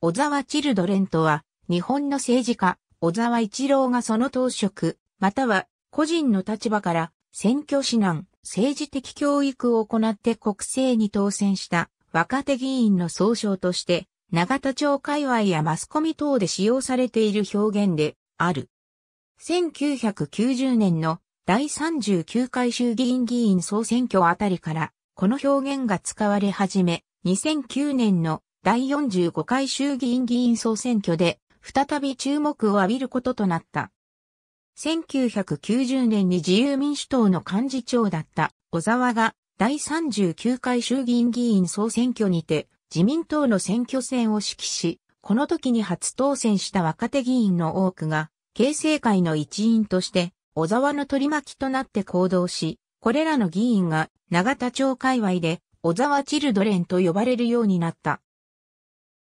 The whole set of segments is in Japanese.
小沢チルドレンとは、日本の政治家、小沢一郎がその当職、または個人の立場から選挙指南、政治的教育を行って国政に当選した若手議員の総称として、長田町界隈やマスコミ等で使用されている表現である。1990年の第39回衆議院議員総選挙あたりから、この表現が使われ始め、2009年の第45回衆議院議員総選挙で、再び注目を浴びることとなった。1990年に自由民主党の幹事長だった小沢が第39回衆議院議員総選挙にて自民党の選挙戦を指揮し、この時に初当選した若手議員の多くが、形成会の一員として小沢の取り巻きとなって行動し、これらの議員が永田町界隈で小沢チルドレンと呼ばれるようになった。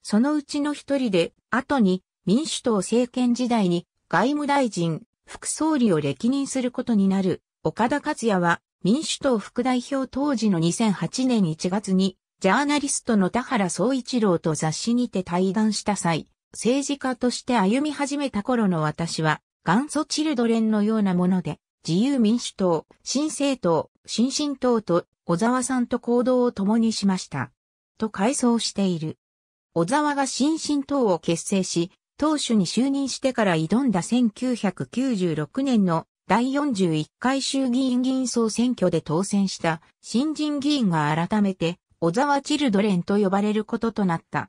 そのうちの一人で、後に民主党政権時代に外務大臣、副総理を歴任することになる岡田克也は民主党副代表当時の2008年1月にジャーナリストの田原総一郎と雑誌にて対談した際、政治家として歩み始めた頃の私は元祖チルドレンのようなもので自由民主党、新政党、新進党と小沢さんと行動を共にしました。と回想している。小沢が新進党を結成し、党首に就任してから挑んだ1996年の第41回衆議院議員総選挙で当選した新人議員が改めて小沢チルドレンと呼ばれることとなった。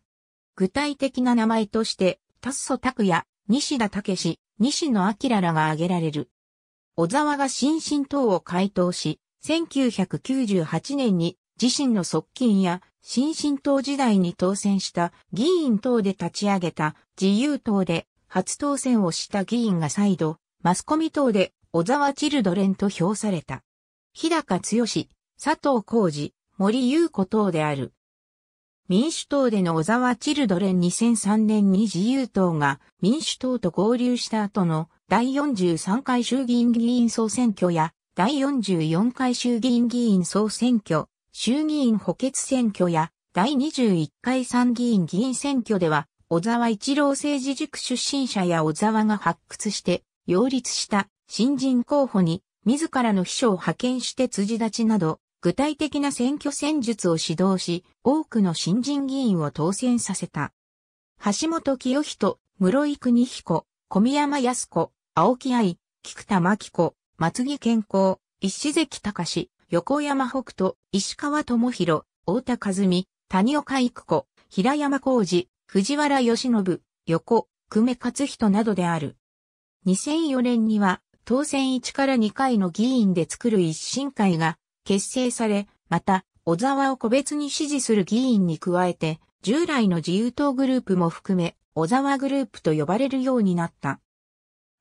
具体的な名前として、タッソ拓也、西田武史、西野明らが挙げられる。小沢が新進党を回党し、1998年に自身の側近や新進党時代に当選した議員等で立ち上げた自由党で初当選をした議員が再度、マスコミ等で小沢チルドレンと評された。日高剛、佐藤浩二、森優子等である。民主党での小沢チルドレン2003年に自由党が民主党と合流した後の第43回衆議院議員総選挙や第44回衆議院議員総選挙、衆議院補欠選挙や第21回参議院議員選挙では、小沢一郎政治塾出身者や小沢が発掘して、擁立した新人候補に、自らの秘書を派遣して辻立ちなど、具体的な選挙戦術を指導し、多くの新人議員を当選させた。橋本清人、室井邦彦、小宮山康子、青木愛、菊田真紀子、松木健康、石関史、横山北斗、石川智弘、大田和美、谷岡育子、平山浩二、藤原義信、横、久米勝人などである。2004年には、当選1から2回の議員で作る一審会が結成され、また、小沢を個別に支持する議員に加えて、従来の自由党グループも含め、小沢グループと呼ばれるようになった。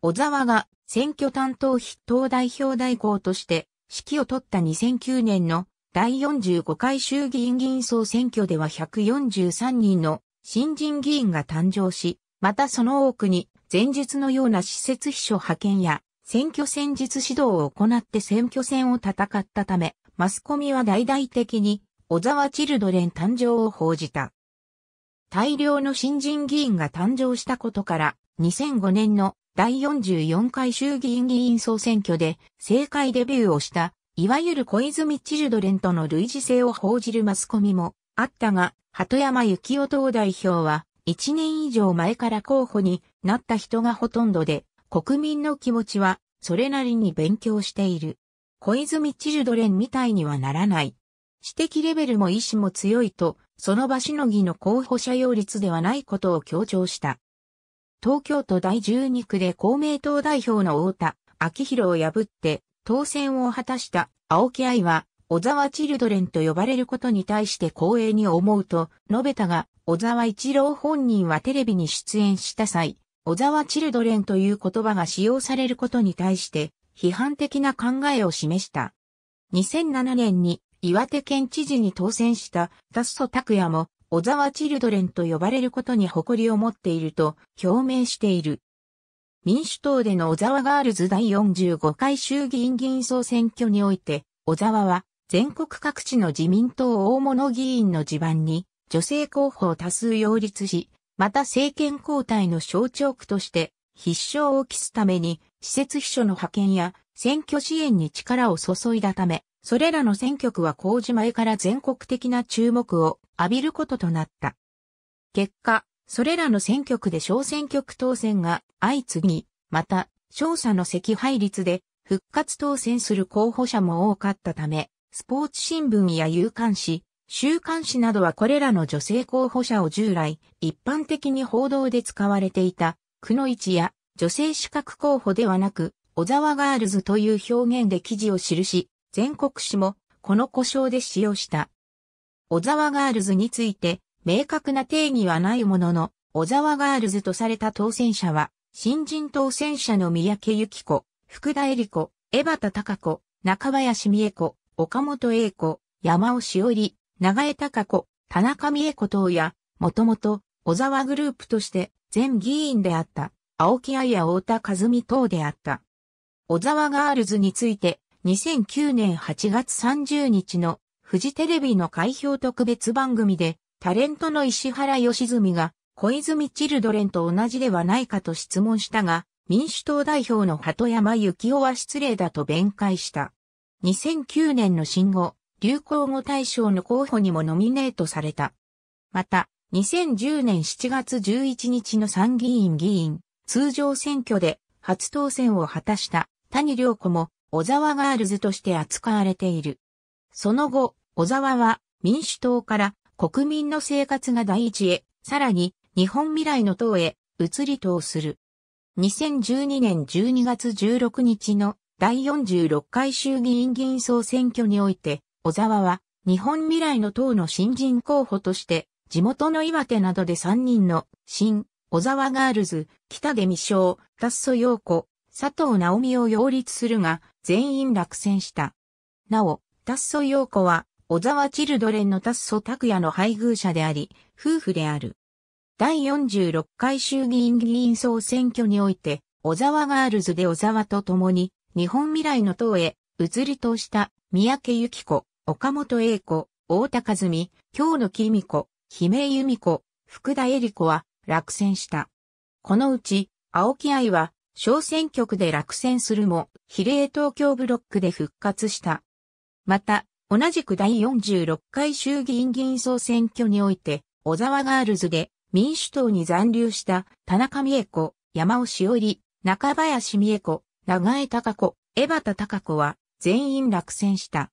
小沢が選挙担当筆頭代表代行として指揮を取った2009年の第45回衆議院議員総選挙では143人の新人議員が誕生し、またその多くに前述のような施設秘書派遣や選挙戦術指導を行って選挙戦を戦ったため、マスコミは大々的に小沢チルドレン誕生を報じた。大量の新人議員が誕生したことから、2005年の第44回衆議院議員総選挙で政界デビューをした、いわゆる小泉チルドレンとの類似性を報じるマスコミもあったが、鳩山幸夫党代表は、1年以上前から候補になった人がほとんどで、国民の気持ちはそれなりに勉強している。小泉チルドレンみたいにはならない。知的レベルも意志も強いと、その場しのぎの候補者擁立ではないことを強調した。東京都第12区で公明党代表の太田昭弘を破って当選を果たした青木愛は小沢チルドレンと呼ばれることに対して光栄に思うと述べたが、小沢一郎本人はテレビに出演した際、小沢チルドレンという言葉が使用されることに対して批判的な考えを示した。2007年に岩手県知事に当選した達祖拓也も小沢チルドレンと呼ばれることに誇りを持っていると表明している。民主党での小沢ガールズ第45回衆議院議員総選挙において、小沢は全国各地の自民党大物議員の地盤に女性候補を多数擁立し、また政権交代の象徴区として必勝を期すために施設秘書の派遣や選挙支援に力を注いだため、それらの選挙区は事前から全国的な注目を浴びることとなった。結果、それらの選挙区で小選挙区当選が相次ぎ、また、勝者の赤配率で復活当選する候補者も多かったため、スポーツ新聞や有刊誌、週刊誌などはこれらの女性候補者を従来、一般的に報道で使われていた、区の市や女性資格候補ではなく、小沢ガールズという表現で記事を記し、全国紙もこの故障で使用した。小沢ガールズについて、明確な定義はないものの、小沢ガールズとされた当選者は、新人当選者の三宅由紀子、福田恵理子、江端隆子、中林美恵子、岡本英子、山尾しおり、長江隆子、田中美恵子等や、もともと、小沢グループとして、前議員であった、青木愛や太田和美等であった。小沢ガールズについて、2009年8月30日のフジテレビの開票特別番組で、タレントの石原良純が、小泉チルドレンと同じではないかと質問したが、民主党代表の鳩山幸夫は失礼だと弁解した。2009年の新語、流行語大賞の候補にもノミネートされた。また、2010年7月11日の参議院議員、通常選挙で初当選を果たした谷良子も小沢ガールズとして扱われている。その後、小沢は民主党から国民の生活が第一へ、さらに日本未来の党へ移り党する。2012年12月16日の第46回衆議院議員総選挙において、小沢は日本未来の党の新人候補として、地元の岩手などで3人の新、小沢ガールズ、北出美翔、達祖陽子、佐藤直美を擁立するが、全員落選した。なお、達祖陽子は小沢チルドレンの達祖拓也の配偶者であり、夫婦である。第46回衆議院議員総選挙において、小沢ガールズで小沢と共に、日本未来の党へ移り通した三宅由紀子、岡本栄子、大田和美、京野紀美子、姫井由美子、福田恵里子は落選した。このうち、青木愛は小選挙区で落選するも、比例東京ブロックで復活した。また、同じく第46回衆議院議員総選挙において、小沢ガールズで民主党に残留した田中美恵子、山尾しおり、中林美恵子、長江隆子、江端隆子は全員落選した。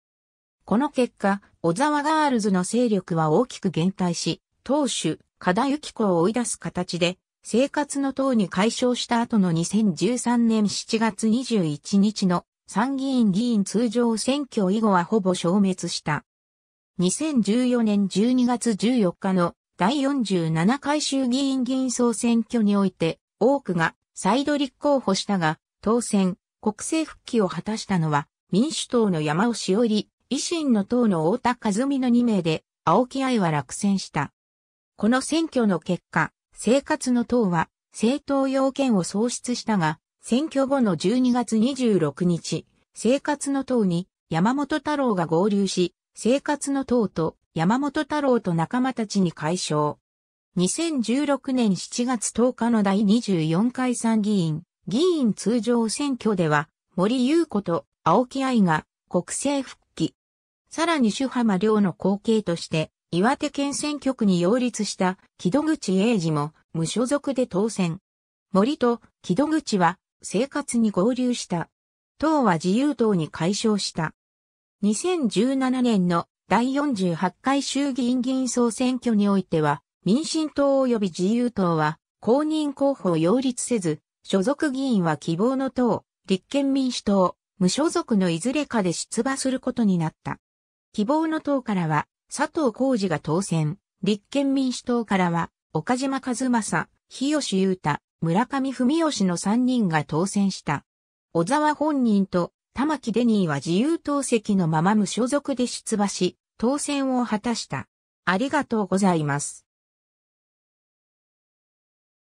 この結果、小沢ガールズの勢力は大きく減退し、党首、加田幸子を追い出す形で、生活の党に解消した後の2013年7月21日の参議院議員通常選挙以後はほぼ消滅した。2014年12月14日の第47回衆議院議員総選挙において、多くが再度立候補したが、当選、国政復帰を果たしたのは、民主党の山尾志里維新の党の太田和美の2名で、青木愛は落選した。この選挙の結果、生活の党は、政党要件を創出したが、選挙後の12月26日、生活の党に山本太郎が合流し、生活の党と山本太郎と仲間たちに解消。2016年7月10日の第24回参議院、議員通常選挙では、森優子と青木愛が国政復帰。さらに主浜良の後継として、岩手県選挙区に擁立した木戸口英二も無所属で当選。森と木戸口は生活に合流した。党は自由党に解消した。2017年の第48回衆議院議員総選挙においては、民進党及び自由党は公認候補を擁立せず、所属議員は希望の党、立憲民主党、無所属のいずれかで出馬することになった。希望の党からは佐藤浩二が当選、立憲民主党からは岡島和正、日吉優太、村上文義の3人が当選した。小沢本人と玉木デニーは自由党籍のまま無所属で出馬し、当選を果たした。ありがとうございます。